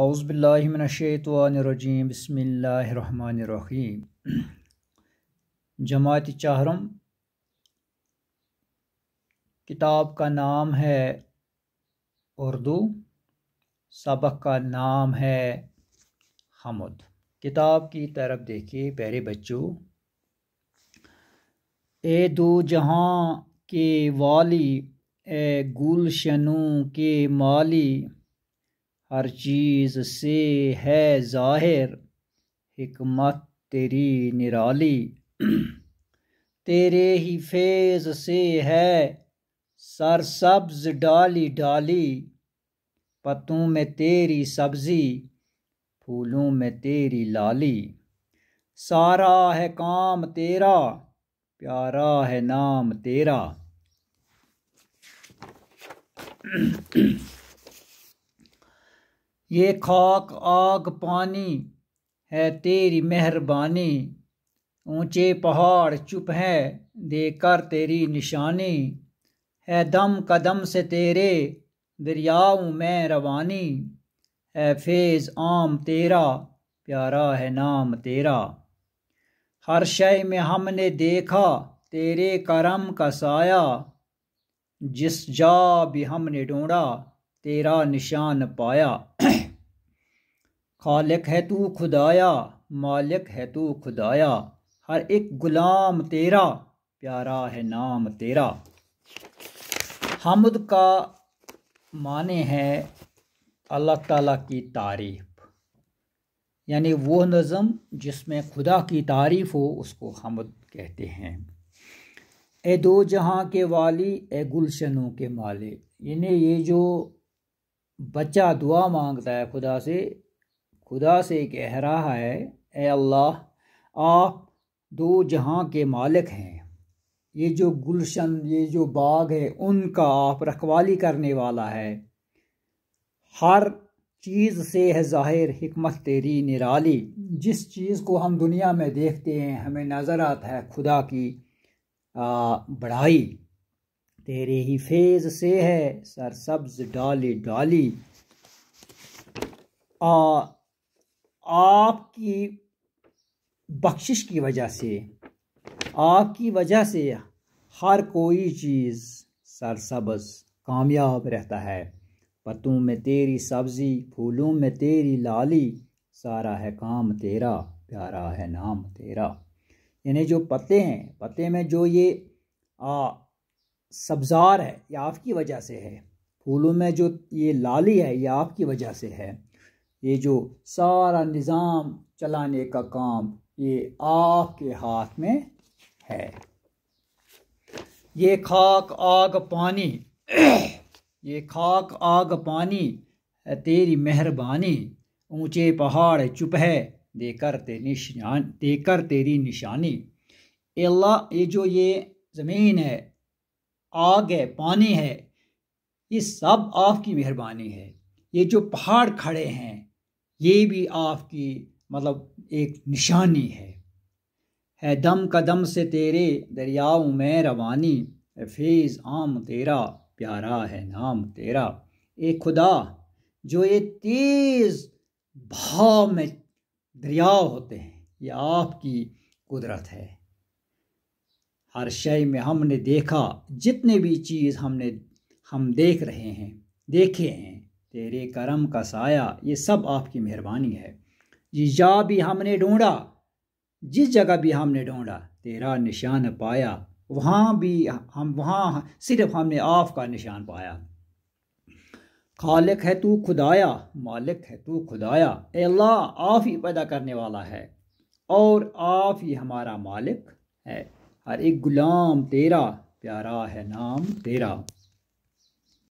अउज़बिल्लाशतवानरजीम बसमीम जमात चाहरम किताब का नाम है उर्दू सबक का नाम है हमद किताब की तरफ देखिए प्यारे बच्चों ए दो जहाँ के वाली ए गुलशनों के माली हर चीज़ से है ज़ाहिर हमत तेरी निराली तेरे ही फेज से है सर सब्ज डाली डाली पत्तों में तेरी सब्जी फूलों में तेरी लाली सारा है काम तेरा प्यारा है नाम तेरा ये खाक आग पानी है तेरी मेहरबानी ऊंचे पहाड़ चुप हैं देकर तेरी निशानी है दम कदम से तेरे दरियाओं में रवानी है फेज़ आम तेरा प्यारा है नाम तेरा हर शय में हमने देखा तेरे करम का साया जिस जा भी हमने ढूंढा तेरा निशान पाया खालिक है तू खुदाया मालिक है तू खुदाया हर एक गुलाम तेरा प्यारा है नाम तेरा हमद का माने है अल्लाह ताला की तारीफ यानी वो नज़म जिसमें खुदा की तारीफ़ हो उसको हमद कहते हैं ए दो जहाँ के वाली ए गुलशनों के माले यानी ये जो बच्चा दुआ मांगता है खुदा से खुदा से कह रहा है ए अल्लाह आप दो जहाँ के मालिक हैं ये जो गुलशन ये जो बाग है उनका आप रखवाली करने वाला है हर चीज़ से है ज़ाहिर हमत तेरी निराली जिस चीज़ को हम दुनिया में देखते हैं हमें नज़र आता है खुदा की आ, बढ़ाई तेरे ही फेज से है सर सब्ज डाली डाली आ आपकी बख्शिश की वजह से आपकी वजह से हर कोई चीज़ सरसब्ज कामयाब रहता है पतों में तेरी सब्जी फूलों में तेरी लाली सारा है काम तेरा प्यारा है नाम तेरा यानी जो पत्ते हैं पत्ते में जो ये आ, सब्ज़ार है ये आपकी वजह से है फूलों में जो ये लाली है ये आपकी वजह से है ये जो सारा निज़ाम चलाने का काम ये आपके हाथ में है ये खाक आग पानी ये खाक आग पानी है तेरी मेहरबानी ऊंचे पहाड़ चुप है देकर तेरी निशान देकर तेरी निशानी अल्लाह ये जो ये ज़मीन है आग है पानी है ये सब आपकी मेहरबानी है ये जो पहाड़ खड़े हैं ये भी आपकी मतलब एक निशानी है है दम कदम से तेरे दरियाओं में रवानी फेज़ आम तेरा प्यारा है नाम तेरा ए खुदा जो ये तेज़ भाव में दरिया होते हैं ये आपकी कुदरत है हर शय में हमने देखा जितने भी चीज़ हमने हम देख रहे हैं देखे हैं तेरे करम का साया ये सब आपकी मेहरबानी है जी जा भी हमने ढूंढा जिस जगह भी हमने ढूंढा तेरा निशान पाया वहाँ भी हम वहाँ सिर्फ हमने आप का निशान पाया खालिक है तू खुदाया मालिक है तू खुदाया अल्लाह आप ही पैदा करने वाला है और आप ही हमारा मालिक है हर एक गुलाम तेरा प्यारा है नाम तेरा